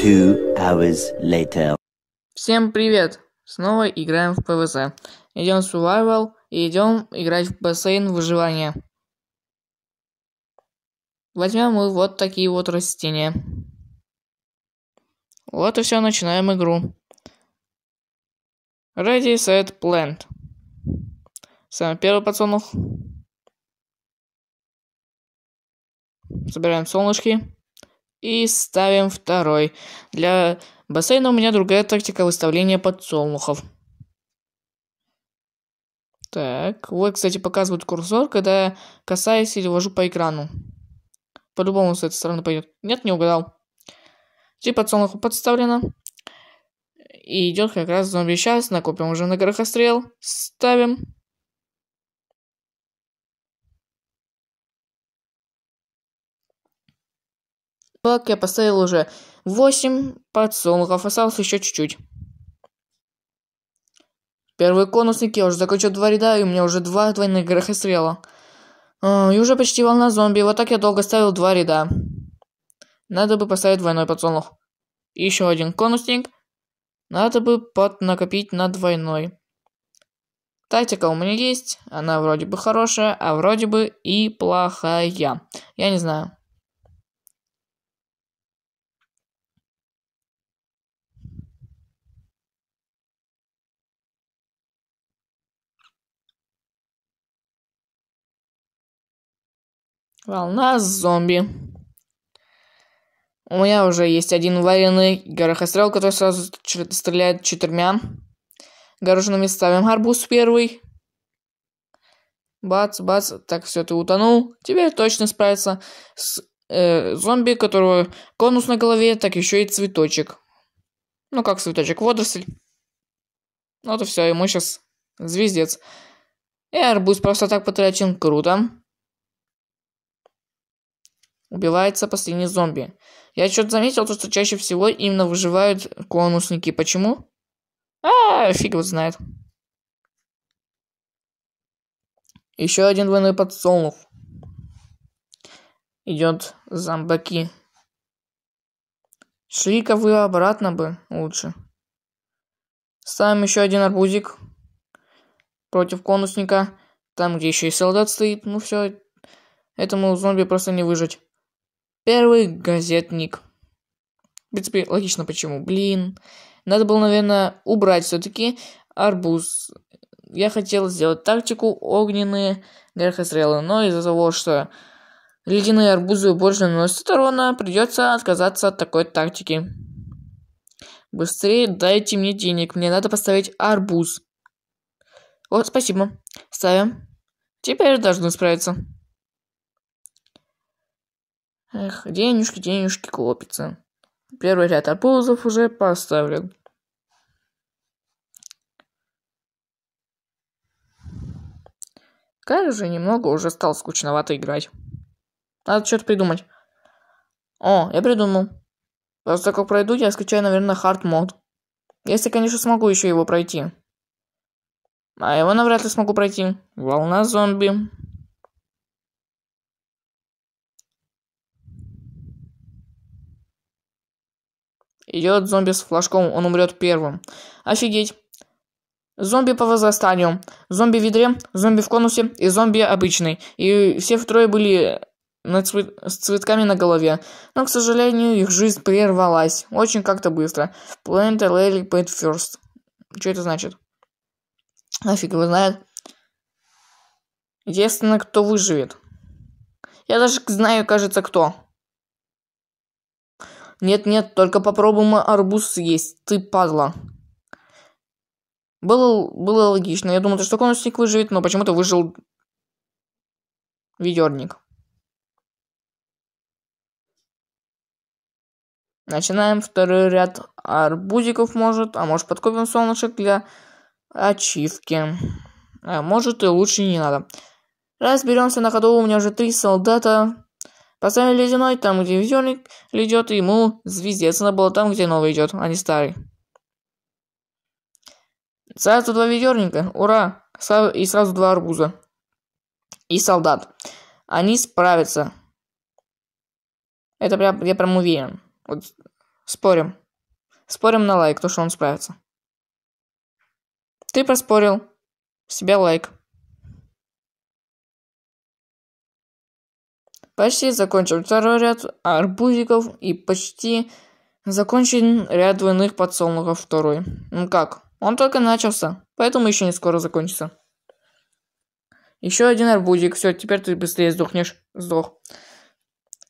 Two hours later. Всем привет! Снова играем в ПВЗ. Идем в survival и идем играть в бассейн выживания. Возьмем мы вот такие вот растения. Вот и все, начинаем игру. Ready, set, plant. Самый первый пацанов. Собираем солнышки и ставим второй. Для бассейна у меня другая тактика выставления подсолнухов. Так, вот, кстати, показывают курсор, когда я касаюсь или вожу по экрану. По-любому с этой стороны пойдет. Нет, не угадал. Теперь подсолнуха подставлено. И идет как раз зомби. Сейчас накопим уже на горохострел. Ставим. Так, я поставил уже 8 подсолнухов, осталось еще чуть-чуть. Первый конусник, я уже закончил два ряда, и у меня уже два двойных грохострела. А, и уже почти волна зомби, вот так я долго ставил два ряда. Надо бы поставить двойной подсолнух. Еще один конусник. Надо бы накопить на двойной. Тактика у меня есть, она вроде бы хорошая, а вроде бы и плохая. Я не знаю. Волна зомби. У меня уже есть один вареный горохострел, который сразу стреляет четырьмя горошинами. Ставим арбуз первый. Бац, бац. Так, все, ты утонул. Теперь точно справится с э, зомби, которого конус на голове, так еще и цветочек. Ну как цветочек, водоросль. Вот и все, ему сейчас звездец. И арбуз просто так потрачен, круто убивается последний зомби. Я что-то заметил, что чаще всего именно выживают конусники. Почему? А, фиг его знает. Еще один двойной подсолнух. Идет зомбаки. Шли-ка вы обратно бы лучше. Ставим еще один арбузик против конусника. Там, где еще и солдат стоит. Ну все, этому зомби просто не выжить. Первый газетник. В принципе, логично почему. Блин. Надо было, наверное, убрать все-таки арбуз. Я хотел сделать тактику огненные грехострелы, но из-за того, что ледяные арбузы больше наносят урона, придется отказаться от такой тактики. Быстрее дайте мне денег, мне надо поставить арбуз. Вот, спасибо. Ставим. Теперь должны справиться. Эх, денежки, денежки клопится. Первый ряд опозов уже поставлен. Кай уже немного уже стал скучновато играть. Надо что-то придумать. О, я придумал. Просто как пройду, я скачаю, наверное, хард мод. Если, конечно, смогу еще его пройти. А его навряд ли смогу пройти. Волна зомби. Идет зомби с флажком, он умрет первым. Офигеть. Зомби по возрастанию, зомби в ведре, зомби в конусе и зомби обычный. И все втрое были на с цветками на голове. Но, к сожалению, их жизнь прервалась. Очень как-то быстро. Plant a lady paid first. Что это значит? нафиг фиг его знает. Единственно, кто выживет. Я даже знаю, кажется, кто. Нет-нет, только попробуем арбуз съесть. Ты падла. Было, было логично. Я думал, что конусник выживет, но почему-то выжил ведерник. Начинаем второй ряд арбузиков, может. А может подкопим солнышек для ачивки. А может и лучше не надо. Разберемся на ходу. У меня уже три солдата. Поставили ледяной там, где ведерник ледет, ему звездец надо было там, где новый идет, а не старый. Сразу два ведерника, ура! И сразу два арбуза. И солдат. Они справятся. Это прям, я прям уверен. Вот, спорим. Спорим на лайк, то что он справится. Ты проспорил. Себя лайк. Почти закончен второй ряд арбузиков и почти закончен ряд двойных подсолнухов второй. Ну как, он только начался, поэтому еще не скоро закончится. Еще один арбузик, все, теперь ты быстрее сдохнешь. Сдох.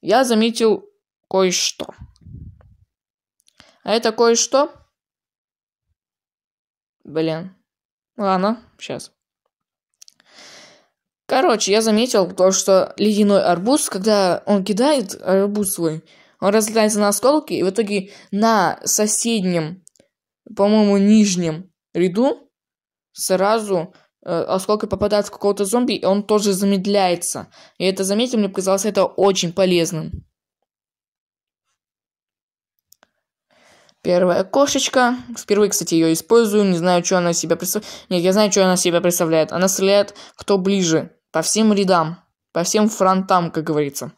Я заметил кое-что. А это кое-что? Блин. Ладно, сейчас. Короче, я заметил то, что ледяной арбуз, когда он кидает арбуз свой, он разлетается на осколки, и в итоге на соседнем, по-моему, нижнем ряду сразу э, осколки попадают в какого-то зомби, и он тоже замедляется. Я это заметил, мне показалось это очень полезным. Первая кошечка. Впервые, кстати, ее использую. Не знаю, что она себя представляет. Нет, я знаю, что она себя представляет. Она стреляет, кто ближе. По всем рядам, по всем фронтам, как говорится.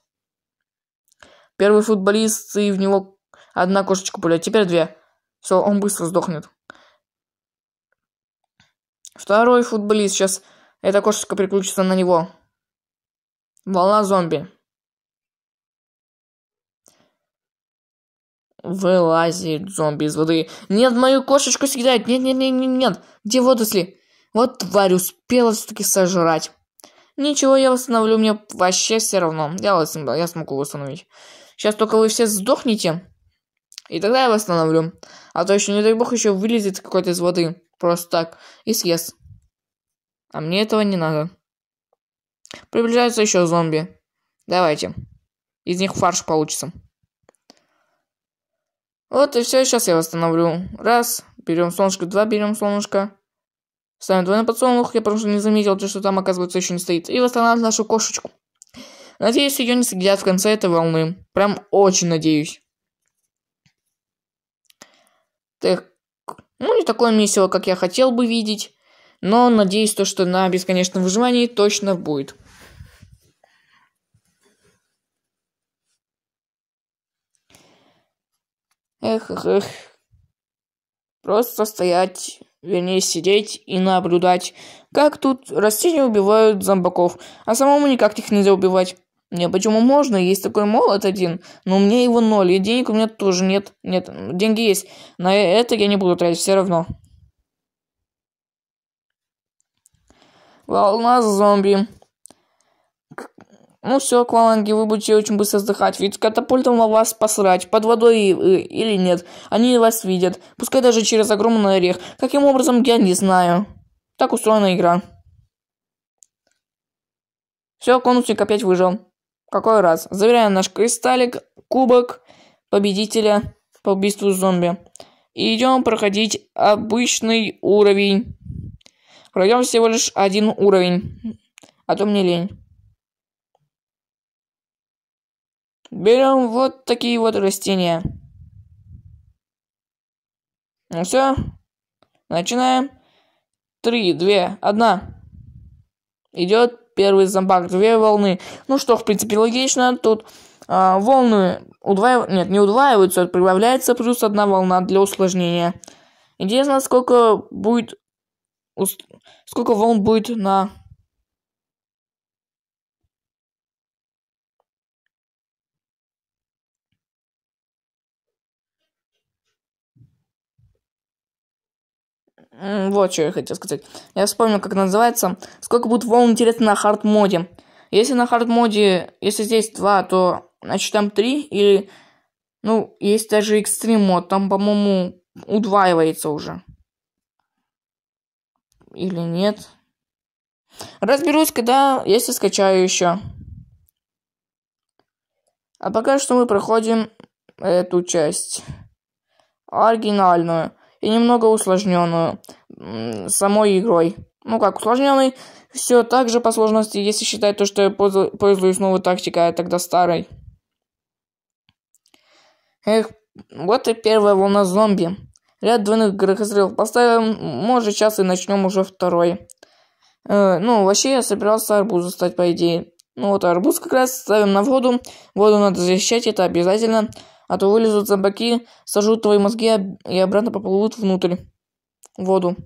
Первый футболист, и в него одна кошечка пуля. теперь две. Все, он быстро сдохнет. Второй футболист, сейчас эта кошечка переключится на него. Волна зомби. Вылазит зомби из воды. Нет, мою кошечку съедает. Нет, нет, нет, нет, нет. Где водоросли? Вот тварь успела все-таки сожрать. Ничего, я восстановлю, мне вообще все равно. Я, я смогу восстановить. Сейчас только вы все сдохнете. И тогда я восстановлю. А то еще, не дай бог, еще вылезет какой-то из воды. Просто так. И съест. А мне этого не надо. Приближаются еще зомби. Давайте. Из них фарш получится. Вот и все, сейчас я восстановлю. Раз, берем солнышко, два берем солнышко. Ставим двойной подсолнух, я просто не заметил, что там, оказывается, еще не стоит. И восстанавливаем нашу кошечку. Надеюсь, ее не съедят в конце этой волны. Прям очень надеюсь. Так, ну не такое месиво, как я хотел бы видеть. Но надеюсь, то, что на бесконечном выживании точно будет. Эх, эх, эх. Просто стоять вернее, сидеть и наблюдать, как тут растения убивают зомбаков, а самому никак их нельзя убивать. Не, почему можно? Есть такой молот один, но у меня его ноль, и денег у меня тоже нет. Нет, деньги есть. На это я не буду тратить все равно. Волна зомби. Ну все, акваланги, вы будете очень быстро сдыхать, ведь катапультам на вас посрать, под водой э, или нет. Они вас видят, пускай даже через огромный орех. Каким образом, я не знаю. Так устроена игра. Все, конусник опять выжил. Какой раз. Заверяем наш кристаллик, кубок победителя по убийству зомби. И идем проходить обычный уровень. Пройдем всего лишь один уровень. А то мне лень. Берем вот такие вот растения. Ну все. Начинаем. Три, две, одна. Идет первый зомбак, две волны. Ну что, в принципе, логично. Тут а, волны удваив... Нет, не удваиваются, а прибавляется плюс одна волна для усложнения. Интересно, сколько будет... Сколько волн будет на Вот что я хотел сказать. Я вспомнил, как называется. Сколько будет волн, интересно, на хард-моде. Если на хард-моде, если здесь два, то, значит, там три. Или, ну, есть даже экстрим мод. Там, по-моему, удваивается уже. Или нет. Разберусь, когда, если скачаю еще. А пока что мы проходим эту часть. Оригинальную и немного усложненную самой игрой. Ну как, усложненный все так же по сложности, если считать то, что я пользуюсь новой тактикой, а тогда старой. Эх, вот и первая волна зомби. Ряд двойных грохозрел. Поставим, может, сейчас и начнем уже второй. Э, ну, вообще я собирался арбузу стать, по идее. Ну вот арбуз как раз ставим на воду. Воду надо защищать, это обязательно. А то вылезут зомбаки, сожрут твои мозги и обратно поплывут внутрь. В воду.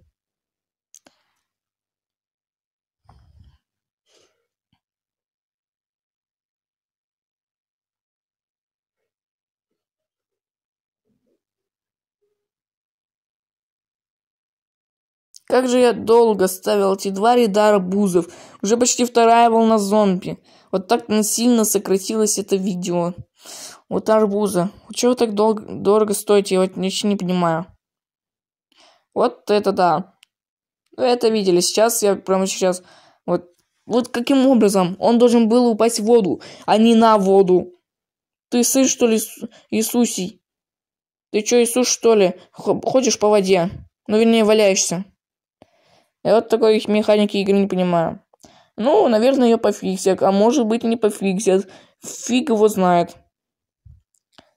Как же я долго ставил эти два ряда арбузов. Уже почти вторая волна зомби. Вот так насильно сократилось это видео. Вот арбуза. Чего так долго, дорого стоит, я вот ничего не понимаю. Вот это да. Это видели. Сейчас я прямо сейчас... Вот, вот каким образом он должен был упасть в воду, а не на воду. Ты сын, что ли, Иисусий? Ты чё, Иисус, что ли? Ходишь по воде. Ну, вернее, валяешься. Я вот такой их механики игры не понимаю. Ну, наверное, ее пофиксят, а может быть и не пофиксят. Фиг его знает.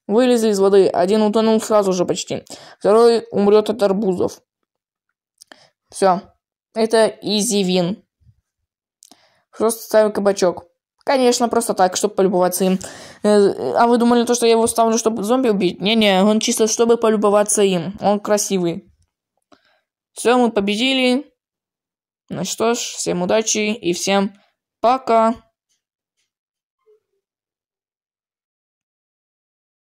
Вылезли из воды. Один утонул сразу же почти. Второй умрет от арбузов. Все. Это изи вин. Просто ставлю кабачок. Конечно, просто так, чтобы полюбоваться им. Э, а вы думали, то, что я его ставлю, чтобы зомби убить? Не-не, он чисто, чтобы полюбоваться им. Он красивый. Все, мы победили. Ну что ж, всем удачи и всем пока.